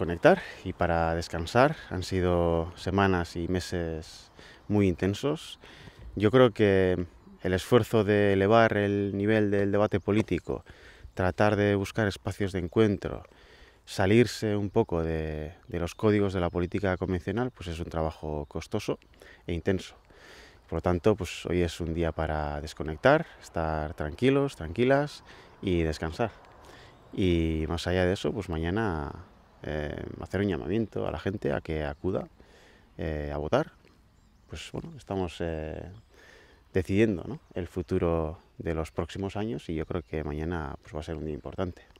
desconectar y para descansar. Han sido semanas y meses muy intensos. Yo creo que el esfuerzo de elevar el nivel del debate político, tratar de buscar espacios de encuentro, salirse un poco de, de los códigos de la política convencional, pues es un trabajo costoso e intenso. Por lo tanto, pues hoy es un día para desconectar, estar tranquilos, tranquilas y descansar. Y más allá de eso, pues mañana eh, hacer un llamamiento a la gente a que acuda eh, a votar. Pues bueno, estamos eh, decidiendo el futuro de los próximos años y yo creo que mañana pues, va a ser un día importante.